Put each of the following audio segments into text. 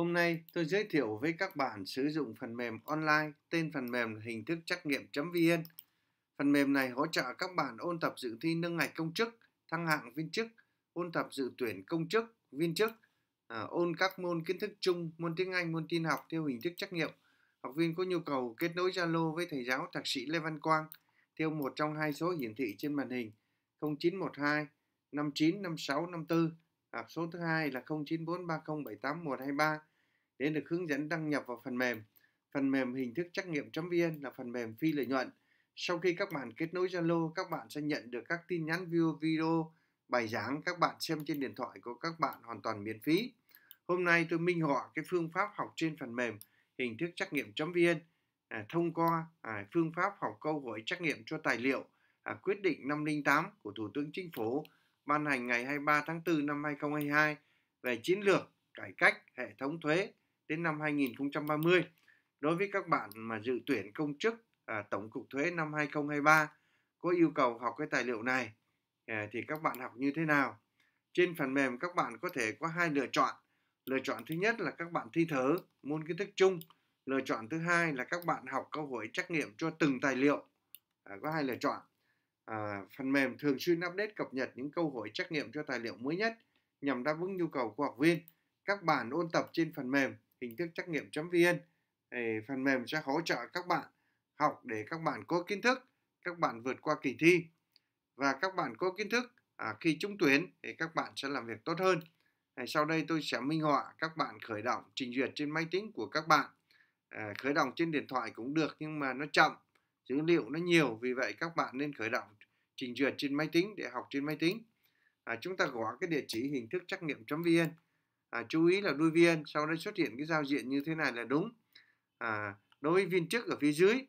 Hôm nay tôi giới thiệu với các bạn sử dụng phần mềm online tên phần mềm là hình thức trắc nghiệm.vn. Phần mềm này hỗ trợ các bạn ôn tập dự thi nâng ngạch công chức, thăng hạng viên chức, ôn tập dự tuyển công chức, viên chức, à, ôn các môn kiến thức chung, môn tiếng Anh, môn tin học theo hình thức trắc nghiệm. Học viên có nhu cầu kết nối Zalo với thầy giáo thạc sĩ Lê Văn Quang theo một trong hai số hiển thị trên màn hình 0912 595654 hoặc à, số thứ hai là 0943078123 đến được hướng dẫn đăng nhập vào phần mềm. Phần mềm hình thức trắc nghiệm.vn là phần mềm phi lợi nhuận. Sau khi các bạn kết nối Zalo, các bạn sẽ nhận được các tin nhắn view video, bài giảng các bạn xem trên điện thoại của các bạn hoàn toàn miễn phí. Hôm nay tôi minh họa cái phương pháp học trên phần mềm hình thức trắc nghiệm.vn à, thông qua à, phương pháp học câu hỏi trắc nghiệm cho tài liệu à, quyết định 508 của Thủ tướng Chính phủ ban hành ngày 23 tháng 4 năm 2022 về chiến lược cải cách hệ thống thuế đến năm 2030. Đối với các bạn mà dự tuyển công chức à, Tổng cục Thuế năm 2023 có yêu cầu học cái tài liệu này à, thì các bạn học như thế nào? Trên phần mềm các bạn có thể có hai lựa chọn. Lựa chọn thứ nhất là các bạn thi thử môn kiến thức chung. Lựa chọn thứ hai là các bạn học câu hỏi trắc nghiệm cho từng tài liệu. À, có hai lựa chọn. À, phần mềm thường xuyên update cập nhật những câu hỏi trắc nghiệm cho tài liệu mới nhất nhằm đáp ứng nhu cầu của học viên. Các bạn ôn tập trên phần mềm hình thức trắc nghiệm.vn. Phần mềm sẽ hỗ trợ các bạn học để các bạn có kiến thức, các bạn vượt qua kỳ thi và các bạn có kiến thức à, khi trúng tuyển thì các bạn sẽ làm việc tốt hơn. À, sau đây tôi sẽ minh họa các bạn khởi động trình duyệt trên máy tính của các bạn. À, khởi động trên điện thoại cũng được nhưng mà nó chậm, dữ liệu nó nhiều vì vậy các bạn nên khởi động trình duyệt trên máy tính để học trên máy tính. À, chúng ta gõ cái địa chỉ hình thức trắc nghiệm.vn à, chú ý là đuôi viên sau đó xuất hiện cái giao diện như thế này là đúng à, đối với viên chức ở phía dưới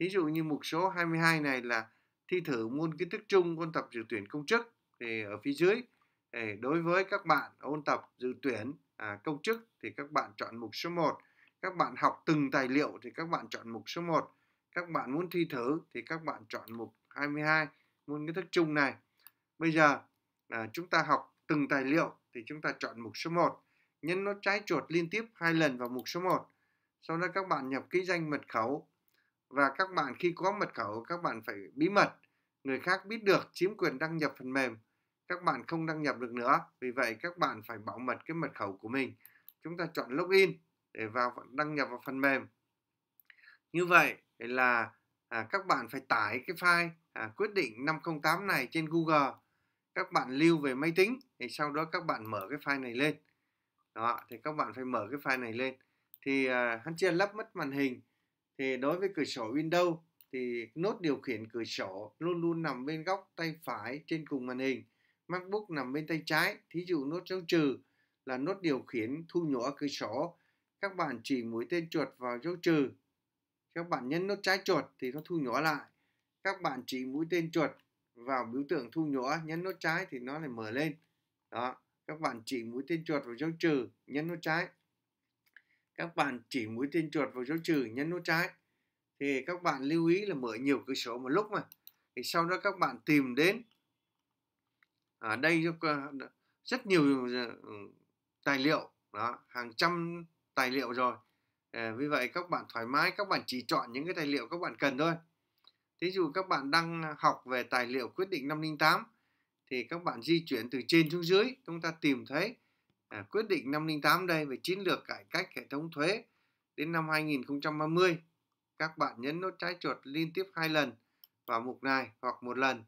thí dụ như mục số 22 này là thi thử môn kiến thức chung ôn tập dự tuyển công chức thì ở phía dưới thì đối với các bạn ôn tập dự tuyển à, công chức thì các bạn chọn mục số 1 các bạn học từng tài liệu thì các bạn chọn mục số 1 các bạn muốn thi thử thì các bạn chọn mục 22 môn kiến thức chung này bây giờ à, chúng ta học từng tài liệu thì chúng ta chọn mục số 1 nhấn nút trái chuột liên tiếp hai lần vào mục số 1 sau đó các bạn nhập ký danh mật khẩu và các bạn khi có mật khẩu các bạn phải bí mật người khác biết được chiếm quyền đăng nhập phần mềm các bạn không đăng nhập được nữa vì vậy các bạn phải bảo mật cái mật khẩu của mình chúng ta chọn login để vào đăng nhập vào phần mềm như vậy là à, các bạn phải tải cái file à, quyết định 508 này trên Google các bạn lưu về máy tính thì sau đó các bạn mở cái file này lên đó thì các bạn phải mở cái file này lên thì à, hắn chưa lắp mất màn hình thì đối với cửa sổ Windows thì nốt điều khiển cửa sổ luôn luôn nằm bên góc tay phải trên cùng màn hình MacBook nằm bên tay trái thí dụ nốt dấu trừ là nốt điều khiển thu nhỏ cửa sổ các bạn chỉ mũi tên chuột vào dấu trừ các bạn nhấn nút trái chuột thì nó thu nhỏ lại các bạn chỉ mũi tên chuột vào biểu tượng thu nhỏ nhấn nút trái thì nó lại mở lên đó các bạn chỉ mũi tên chuột vào dấu trừ nhấn nút trái các bạn chỉ mũi tên chuột vào dấu trừ nhấn nút trái thì các bạn lưu ý là mở nhiều cửa sổ một lúc mà thì sau đó các bạn tìm đến ở à, đây rất nhiều ờ, tài liệu đó hàng trăm tài liệu rồi ờ, vì vậy các bạn thoải mái các bạn chỉ chọn những cái tài liệu các bạn cần thôi Thí dụ các bạn đang học về tài liệu quyết định 508 thì các bạn di chuyển từ trên xuống dưới chúng ta tìm thấy à, quyết định 508 đây về chiến lược cải cách hệ thống thuế đến năm 2030. Các bạn nhấn nút trái chuột liên tiếp hai lần vào mục này hoặc một lần.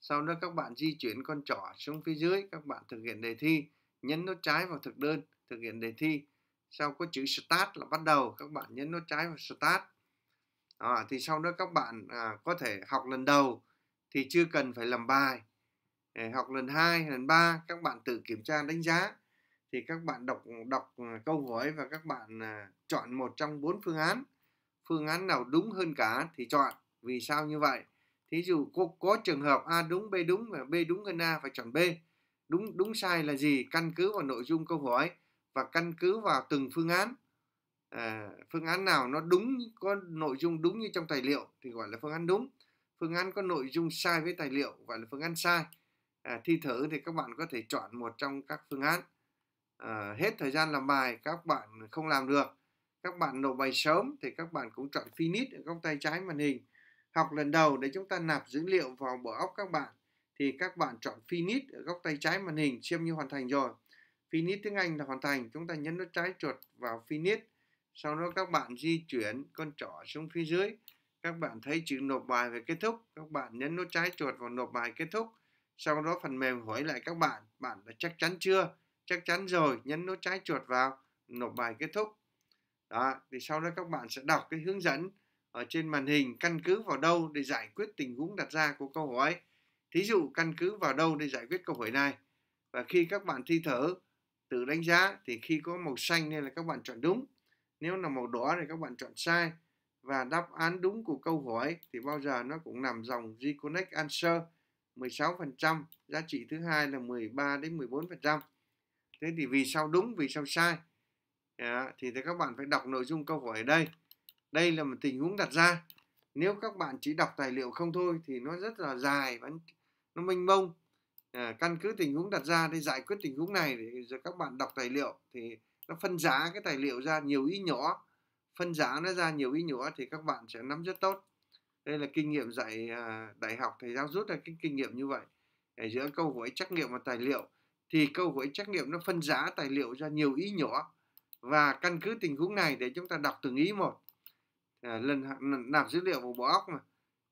Sau đó các bạn di chuyển con trỏ xuống phía dưới, các bạn thực hiện đề thi, nhấn nút trái vào thực đơn, thực hiện đề thi. Sau có chữ Start là bắt đầu, các bạn nhấn nút trái vào Start à, thì sau đó các bạn à, có thể học lần đầu thì chưa cần phải làm bài để học lần 2, lần 3 các bạn tự kiểm tra đánh giá thì các bạn đọc đọc à, câu hỏi và các bạn à, chọn một trong bốn phương án phương án nào đúng hơn cả thì chọn vì sao như vậy thí dụ có, có trường hợp a đúng b đúng và b đúng hơn a phải chọn b đúng đúng sai là gì căn cứ vào nội dung câu hỏi và căn cứ vào từng phương án À, phương án nào nó đúng có nội dung đúng như trong tài liệu thì gọi là phương án đúng phương án có nội dung sai với tài liệu gọi là phương án sai à, thi thử thì các bạn có thể chọn một trong các phương án à, hết thời gian làm bài các bạn không làm được các bạn nộp bài sớm thì các bạn cũng chọn finish ở góc tay trái màn hình học lần đầu để chúng ta nạp dữ liệu vào bộ óc các bạn thì các bạn chọn finish ở góc tay trái màn hình xem như hoàn thành rồi finish tiếng Anh là hoàn thành chúng ta nhấn nút trái chuột vào finish sau đó các bạn di chuyển con trỏ xuống phía dưới các bạn thấy chữ nộp bài về kết thúc các bạn nhấn nút trái chuột vào nộp bài kết thúc sau đó phần mềm hỏi lại các bạn bạn đã chắc chắn chưa chắc chắn rồi nhấn nút trái chuột vào nộp bài kết thúc đó thì sau đó các bạn sẽ đọc cái hướng dẫn ở trên màn hình căn cứ vào đâu để giải quyết tình huống đặt ra của câu hỏi thí dụ căn cứ vào đâu để giải quyết câu hỏi này và khi các bạn thi thở tự đánh giá thì khi có màu xanh nên là các bạn chọn đúng nếu là màu đỏ thì các bạn chọn sai. Và đáp án đúng của câu hỏi thì bao giờ nó cũng nằm dòng Reconnect Answer 16%, giá trị thứ hai là 13 đến 14%. Thế thì vì sao đúng, vì sao sai? À, thì, thì các bạn phải đọc nội dung câu hỏi ở đây. Đây là một tình huống đặt ra. Nếu các bạn chỉ đọc tài liệu không thôi thì nó rất là dài vẫn nó mênh mông. À, căn cứ tình huống đặt ra để giải quyết tình huống này thì giờ các bạn đọc tài liệu thì nó phân giá cái tài liệu ra nhiều ý nhỏ phân giá nó ra nhiều ý nhỏ thì các bạn sẽ nắm rất tốt đây là kinh nghiệm dạy à, đại học thầy giáo rút ra cái kinh nghiệm như vậy ở giữa câu hỏi trắc nghiệm và tài liệu thì câu hỏi trắc nghiệm nó phân giá tài liệu ra nhiều ý nhỏ và căn cứ tình huống này để chúng ta đọc từng ý một à, lần nạp dữ liệu vào bộ óc mà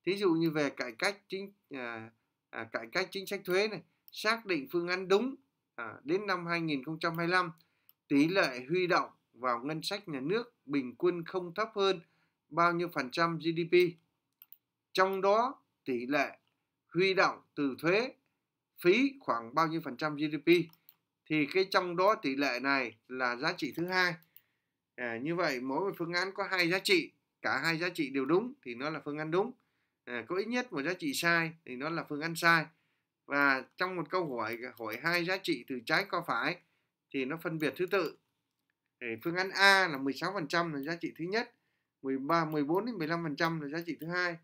thí dụ như về cải cách chính à, à, cải cách chính sách thuế này xác định phương án đúng à, đến năm 2025 tỷ lệ huy động vào ngân sách nhà nước bình quân không thấp hơn bao nhiêu phần trăm GDP. Trong đó tỷ lệ huy động từ thuế phí khoảng bao nhiêu phần trăm GDP thì cái trong đó tỷ lệ này là giá trị thứ hai. À, như vậy mỗi một phương án có hai giá trị, cả hai giá trị đều đúng thì nó là phương án đúng. À, có ít nhất một giá trị sai thì nó là phương án sai. Và trong một câu hỏi hỏi hai giá trị từ trái qua phải thì nó phân biệt thứ tự thì phương án A là 16% là giá trị thứ nhất 13 14 đến 15% là giá trị thứ hai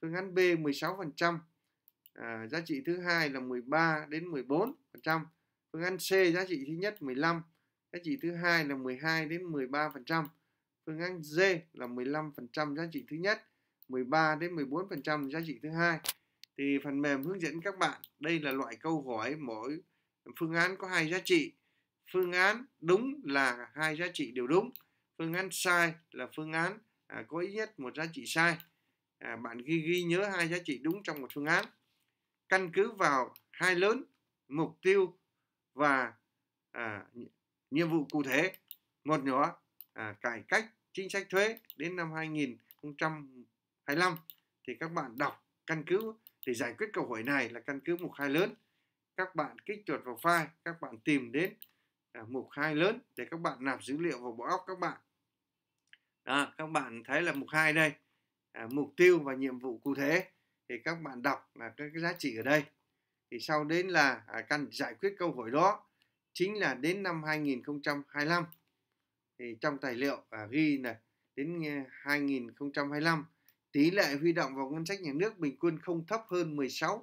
phương án B 16% à, giá trị thứ hai là 13 đến 14% phương án C giá trị thứ nhất 15 giá trị thứ hai là 12 đến 13% phương án D là 15% giá trị thứ nhất 13 đến 14% giá trị thứ hai thì phần mềm hướng dẫn các bạn đây là loại câu hỏi mỗi phương án có hai giá trị phương án đúng là hai giá trị đều đúng phương án sai là phương án à, có ít nhất một giá trị sai à, bạn ghi ghi nhớ hai giá trị đúng trong một phương án căn cứ vào hai lớn mục tiêu và à, nhiệm vụ cụ thể một nhỏ à, cải cách chính sách thuế đến năm 2025 thì các bạn đọc căn cứ để giải quyết câu hỏi này là căn cứ một hai lớn các bạn kích chuột vào file các bạn tìm đến À, mục 2 lớn để các bạn nạp dữ liệu vào bộ óc các bạn à, các bạn thấy là mục 2 đây à, mục tiêu và nhiệm vụ cụ thể thì các bạn đọc là các cái giá trị ở đây thì sau đến là à, căn giải quyết câu hỏi đó chính là đến năm 2025 thì trong tài liệu à, ghi là đến 2025 tỷ lệ huy động vào ngân sách nhà nước bình quân không thấp hơn 16%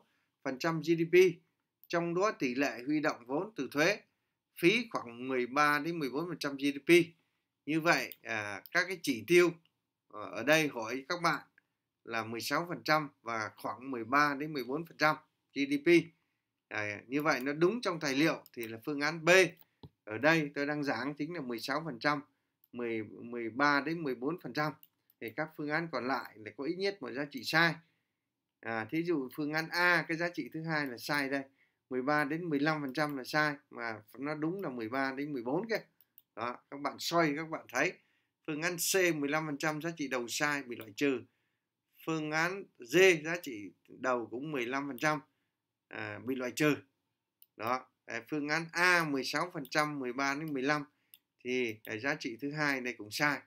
GDP trong đó tỷ lệ huy động vốn từ thuế phí khoảng 13 đến 14% GDP. Như vậy à, các cái chỉ tiêu ờ, ở đây hỏi các bạn là 16% và khoảng 13 đến 14% GDP. À, như vậy nó đúng trong tài liệu thì là phương án B. Ở đây tôi đang giảng chính là 16%, 10, 13 đến 14%. Thì các phương án còn lại là có ít nhất một giá trị sai. À, thí dụ phương án A cái giá trị thứ hai là sai đây 13 đến 15% là sai mà nó đúng là 13 đến 14 kia đó các bạn xoay các bạn thấy phương án C 15% giá trị đầu sai bị loại trừ phương án D giá trị đầu cũng 15% à, bị loại trừ đó à, phương án A 16% 13 đến 15 thì à, giá trị thứ hai này cũng sai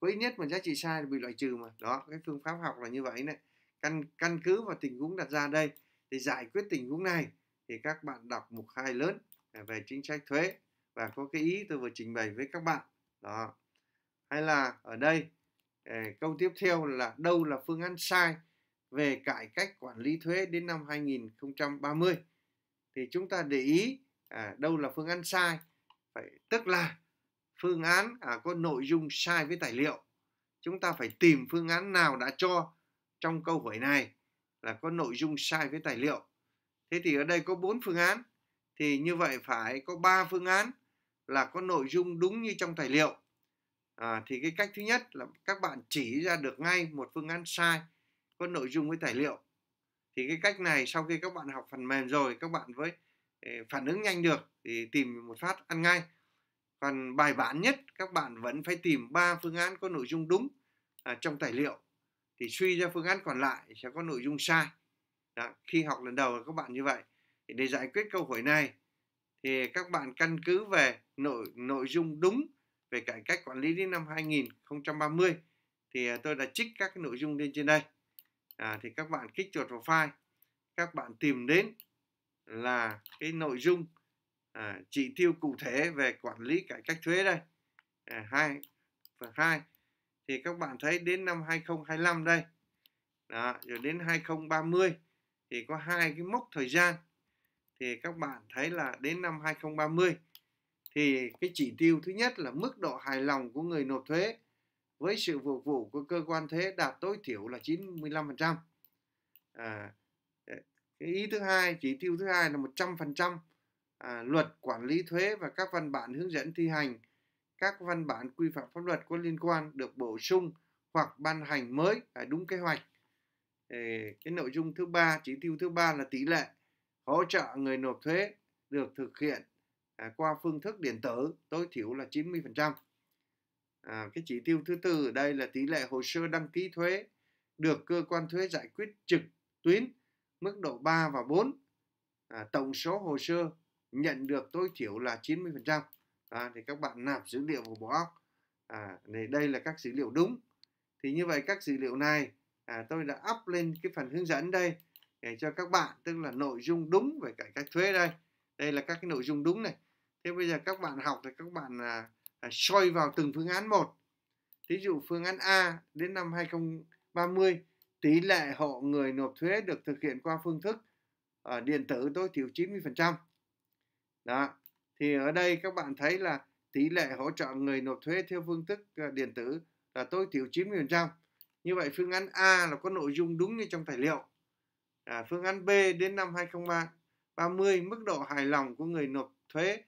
có ít nhất mà giá trị sai bị loại trừ mà đó cái phương pháp học là như vậy này căn căn cứ vào tình huống đặt ra đây để giải quyết tình huống này thì các bạn đọc mục hai lớn à, về chính sách thuế và có cái ý tôi vừa trình bày với các bạn đó hay là ở đây à, câu tiếp theo là đâu là phương án sai về cải cách quản lý thuế đến năm 2030 thì chúng ta để ý à, đâu là phương án sai phải tức là phương án à, có nội dung sai với tài liệu chúng ta phải tìm phương án nào đã cho trong câu hỏi này là có nội dung sai với tài liệu Thế thì ở đây có bốn phương án. Thì như vậy phải có ba phương án là có nội dung đúng như trong tài liệu. À, thì cái cách thứ nhất là các bạn chỉ ra được ngay một phương án sai có nội dung với tài liệu. Thì cái cách này sau khi các bạn học phần mềm rồi các bạn với ờ, phản ứng nhanh được thì tìm một phát ăn ngay. Còn bài bản nhất các bạn vẫn phải tìm ba phương án có nội dung đúng à, trong tài liệu thì suy ra phương án còn lại sẽ có nội dung sai. Đó, khi học lần đầu các bạn như vậy để giải quyết câu hỏi này thì các bạn căn cứ về nội nội dung đúng về cải cách quản lý đến năm 2030 thì à, tôi đã trích các cái nội dung lên trên đây à, thì các bạn kích chuột vào file các bạn tìm đến là cái nội dung à, chỉ tiêu cụ thể về quản lý cải cách thuế đây à, 2 phần 2 thì các bạn thấy đến năm 2025 đây đó, rồi đến 2030 thì có hai cái mốc thời gian thì các bạn thấy là đến năm 2030 thì cái chỉ tiêu thứ nhất là mức độ hài lòng của người nộp thuế với sự phục vụ của cơ quan thuế đạt tối thiểu là 95%. À, ờ, cái ý thứ hai, chỉ tiêu thứ hai là 100% à, luật quản lý thuế và các văn bản hướng dẫn thi hành, các văn bản quy phạm pháp luật có liên quan được bổ sung hoặc ban hành mới à, đúng kế hoạch cái nội dung thứ ba chỉ tiêu thứ ba là tỷ lệ hỗ trợ người nộp thuế được thực hiện à, qua phương thức điện tử tối thiểu là 90%. À, cái chỉ tiêu thứ tư ở đây là tỷ lệ hồ sơ đăng ký thuế được cơ quan thuế giải quyết trực tuyến mức độ 3 và 4. À, tổng số hồ sơ nhận được tối thiểu là 90%. À, thì các bạn nạp dữ liệu vào bộ óc. À, này đây là các dữ liệu đúng. Thì như vậy các dữ liệu này à, tôi đã up lên cái phần hướng dẫn đây để cho các bạn tức là nội dung đúng về cải cách thuế đây đây là các cái nội dung đúng này thế bây giờ các bạn học thì các bạn à, à, soi vào từng phương án một ví dụ phương án A đến năm 2030 tỷ lệ hộ người nộp thuế được thực hiện qua phương thức à, điện tử tối thiểu 90% đó thì ở đây các bạn thấy là tỷ lệ hỗ trợ người nộp thuế theo phương thức ờ, điện tử là tối thiểu 90% như vậy phương án A là có nội dung đúng như trong tài liệu. À, phương án B đến năm 2030 mức độ hài lòng của người nộp thuế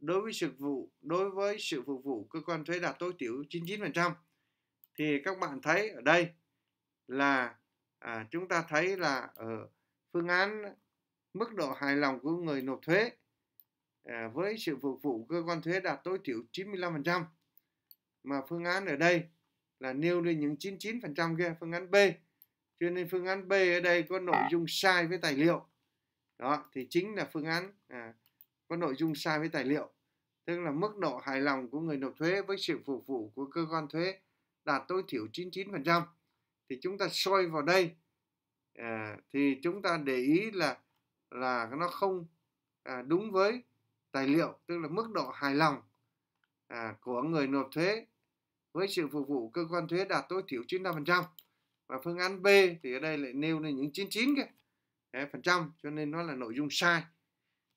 đối với sự vụ đối với sự phục vụ cơ quan thuế đạt tối thiểu 99%. Thì các bạn thấy ở đây là à, chúng ta thấy là ở phương án mức độ hài lòng của người nộp thuế à, với sự phục vụ cơ quan thuế đạt tối thiểu 95% mà phương án ở đây là nêu lên những 99% kia phương án B cho nên phương án B ở đây có nội à. dung sai với tài liệu đó thì chính là phương án à, có nội dung sai với tài liệu tức là mức độ hài lòng của người nộp thuế với sự phục vụ của cơ quan thuế đạt tối thiểu 99% thì chúng ta soi vào đây à, thì chúng ta để ý là là nó không à, đúng với tài liệu tức là mức độ hài lòng à, của người nộp thuế với sự phục vụ cơ quan thuế đạt tối thiểu 95% và phương án B thì ở đây lại nêu lên những 99 cái phần trăm cho nên nó là nội dung sai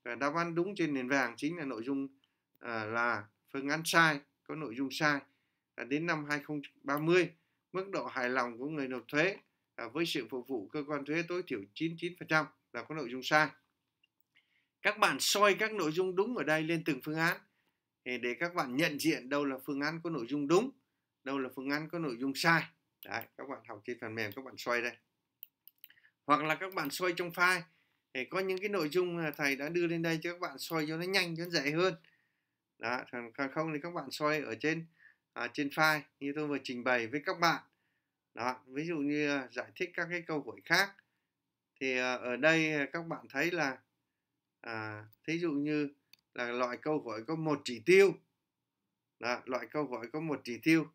và đáp án đúng trên nền vàng chính là nội dung à, là phương án sai có nội dung sai à, đến năm 2030 mức độ hài lòng của người nộp thuế à, với sự phục vụ cơ quan thuế tối thiểu 99% là có nội dung sai các bạn soi các nội dung đúng ở đây lên từng phương án để các bạn nhận diện đâu là phương án có nội dung đúng đâu là phương án có nội dung sai Đấy, các bạn học trên phần mềm các bạn xoay đây hoặc là các bạn xoay trong file để có những cái nội dung thầy đã đưa lên đây cho các bạn xoay cho nó nhanh cho nó dễ hơn đó không thì các bạn xoay ở trên à, trên file như tôi vừa trình bày với các bạn đó ví dụ như à, giải thích các cái câu hỏi khác thì à, ở đây à, các bạn thấy là à, thí dụ như là loại câu hỏi có một chỉ tiêu đó, loại câu hỏi có một chỉ tiêu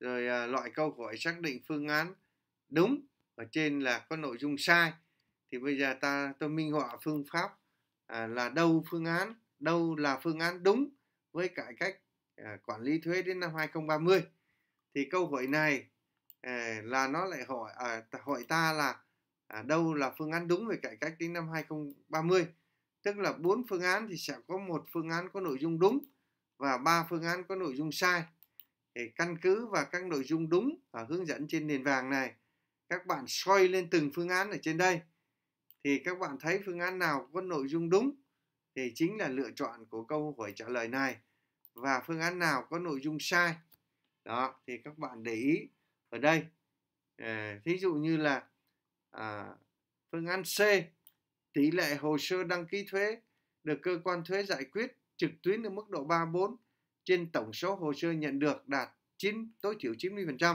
rồi à, loại câu hỏi xác định phương án đúng ở trên là có nội dung sai thì bây giờ ta tôi minh họa phương pháp à, là đâu phương án đâu là phương án đúng với cải cách à, quản lý thuế đến năm 2030 thì câu hỏi này à, là nó lại hỏi à, hỏi ta là à, đâu là phương án đúng về cải cách đến năm 2030 tức là bốn phương án thì sẽ có một phương án có nội dung đúng và ba phương án có nội dung sai căn cứ và các nội dung đúng và hướng dẫn trên nền vàng này các bạn soi lên từng phương án ở trên đây thì các bạn thấy phương án nào có nội dung đúng thì chính là lựa chọn của câu hỏi trả lời này và phương án nào có nội dung sai đó thì các bạn để ý ở đây ờ, thí dụ như là à, phương án C tỷ lệ hồ sơ đăng ký thuế được cơ quan thuế giải quyết trực tuyến ở mức độ 34 trên tổng số hồ sơ nhận được đạt 9 tối thiểu 90%.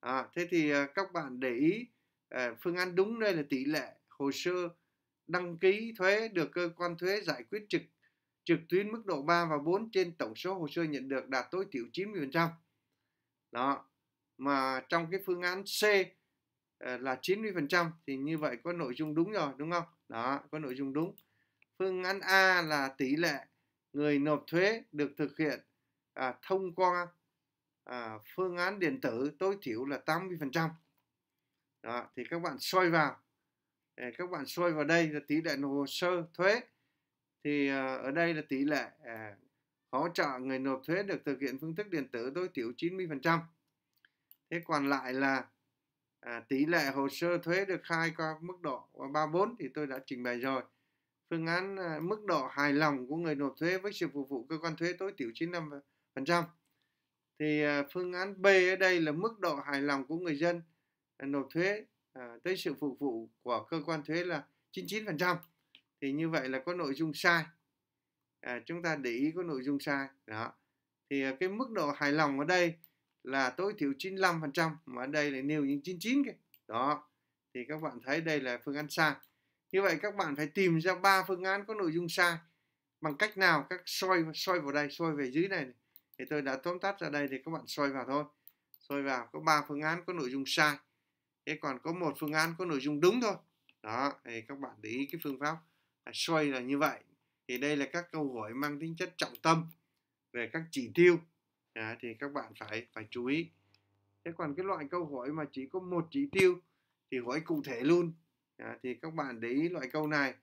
À, thế thì à, các bạn để ý à, phương án đúng đây là tỷ lệ hồ sơ đăng ký thuế được cơ quan thuế giải quyết trực trực tuyến mức độ 3 và 4 trên tổng số hồ sơ nhận được đạt tối thiểu 90%. Đó. Mà trong cái phương án C à, là 90% thì như vậy có nội dung đúng rồi đúng không? Đó, có nội dung đúng. Phương án A là tỷ lệ người nộp thuế được thực hiện à, thông qua à, phương án điện tử tối thiểu là 80%. Đó, thì các bạn soi vào. các bạn soi vào đây là tỷ lệ nộp hồ sơ thuế. Thì à, ở đây là tỷ lệ à, hỗ trợ người nộp thuế được thực hiện phương thức điện tử tối thiểu 90%. Thế còn lại là à, tỷ lệ hồ sơ thuế được khai qua mức độ 34 thì tôi đã trình bày rồi phương án à, mức độ hài lòng của người nộp thuế với sự phục vụ cơ quan thuế tối thiểu 95%. Thì à, phương án B ở đây là mức độ hài lòng của người dân à, nộp thuế tới sự phục vụ của cơ quan thuế là 99%. Thì như vậy là có nội dung sai. À, chúng ta để ý có nội dung sai. Đó. Thì cái mức độ hài lòng ở đây là tối thiểu 95% mà ở đây lại nêu những 99 cái Đó. Thì các bạn thấy đây là phương án sai như vậy các bạn phải tìm ra ba phương án có nội dung sai bằng cách nào các soi soi vào đây soi về dưới này, thì tôi đã tóm tắt ra đây thì các bạn soi vào thôi soi vào có ba phương án có nội dung sai thế còn có một phương án có nội dung đúng thôi đó thì các bạn để ý cái phương pháp soi là như vậy thì đây là các câu hỏi mang tính chất trọng tâm về các chỉ tiêu à, thì các bạn phải phải chú ý thế còn cái loại câu hỏi mà chỉ có một chỉ tiêu thì hỏi cụ thể luôn à, thì các bạn để ý loại câu này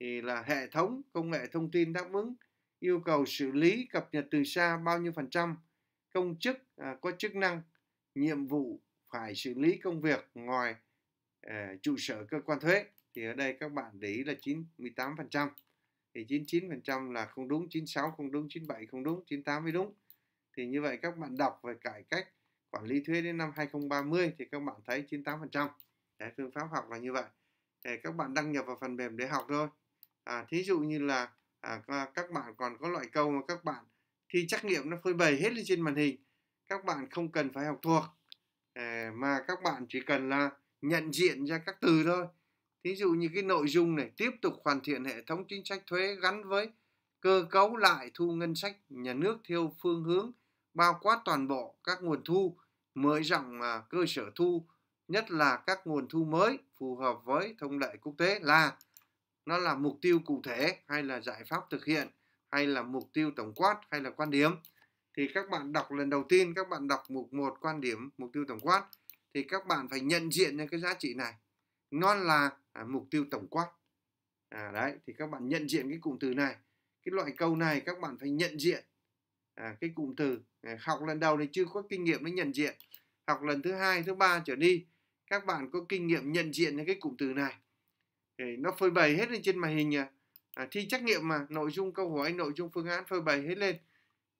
thì là hệ thống công nghệ thông tin đáp ứng yêu cầu xử lý cập nhật từ xa bao nhiêu phần trăm công chức à, có chức năng nhiệm vụ phải xử lý công việc ngoài à, trụ sở cơ quan thuế thì ở đây các bạn để ý là 98 phần trăm thì 99 phần trăm là không đúng 96 không đúng 97 không đúng 98 mới đúng thì như vậy các bạn đọc về cải cách quản lý thuế đến năm 2030 thì các bạn thấy 98 phần trăm phương pháp học là như vậy để các bạn đăng nhập vào phần mềm để học thôi à, thí dụ như là à, các bạn còn có loại câu mà các bạn thi trắc nghiệm nó phơi bày hết lên trên màn hình các bạn không cần phải học thuộc à, mà các bạn chỉ cần là nhận diện ra các từ thôi thí dụ như cái nội dung này tiếp tục hoàn thiện hệ thống chính sách thuế gắn với cơ cấu lại thu ngân sách nhà nước theo phương hướng bao quát toàn bộ các nguồn thu mở rộng à, cơ sở thu nhất là các nguồn thu mới phù hợp với thông lệ quốc tế là nó là mục tiêu cụ thể hay là giải pháp thực hiện hay là mục tiêu tổng quát hay là quan điểm thì các bạn đọc lần đầu tiên các bạn đọc mục một quan điểm mục tiêu tổng quát thì các bạn phải nhận diện những cái giá trị này nó là à, mục tiêu tổng quát à, đấy thì các bạn nhận diện cái cụm từ này cái loại câu này các bạn phải nhận diện à, cái cụm từ à, học lần đầu thì chưa có kinh nghiệm để nhận diện học lần thứ hai thứ ba trở đi các bạn có kinh nghiệm nhận diện những cái cụm từ này thì nó phơi bày hết lên trên màn hình à. À, thi trắc nghiệm mà nội dung câu hỏi nội dung phương án phơi bày hết lên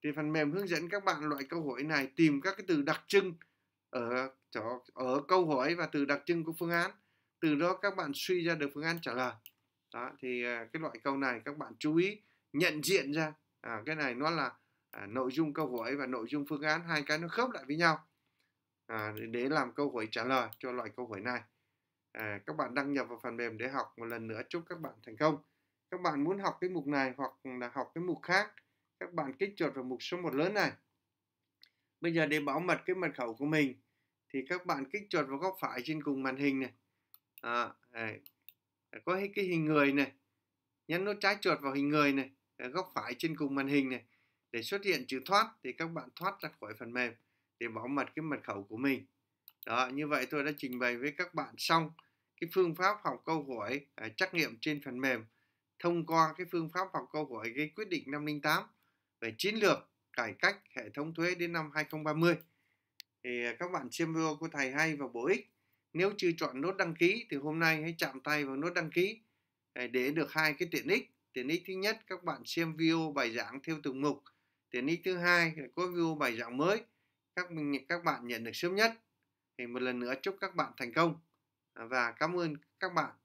thì phần mềm hướng dẫn các bạn loại câu hỏi này tìm các cái từ đặc trưng ở chỗ ở câu hỏi và từ đặc trưng của phương án từ đó các bạn suy ra được phương án trả lời đó thì à, cái loại câu này các bạn chú ý nhận diện ra à, cái này nó là à, nội dung câu hỏi và nội dung phương án hai cái nó khớp lại với nhau à, để làm câu hỏi trả lời cho loại câu hỏi này. À, các bạn đăng nhập vào phần mềm để học một lần nữa chúc các bạn thành công. Các bạn muốn học cái mục này hoặc là học cái mục khác, các bạn kích chuột vào mục số 1 lớn này. Bây giờ để bảo mật cái mật khẩu của mình thì các bạn kích chuột vào góc phải trên cùng màn hình này. À, này. có cái hình người này. Nhấn nút trái chuột vào hình người này, góc phải trên cùng màn hình này để xuất hiện chữ thoát thì các bạn thoát ra khỏi phần mềm để bảo mật cái mật khẩu của mình đó như vậy tôi đã trình bày với các bạn xong cái phương pháp học câu hỏi à, trắc nghiệm trên phần mềm thông qua cái phương pháp học câu hỏi gây quyết định 508 về chiến lược cải cách hệ thống thuế đến năm 2030 thì à, các bạn xem video của thầy hay và bổ ích nếu chưa chọn nút đăng ký thì hôm nay hãy chạm tay vào nút đăng ký à, để được hai cái tiện ích tiện ích thứ nhất các bạn xem video bài giảng theo từng mục tiện ích thứ hai là có video bài giảng mới các mình các bạn nhận được sớm nhất thì một lần nữa chúc các bạn thành công và cảm ơn các bạn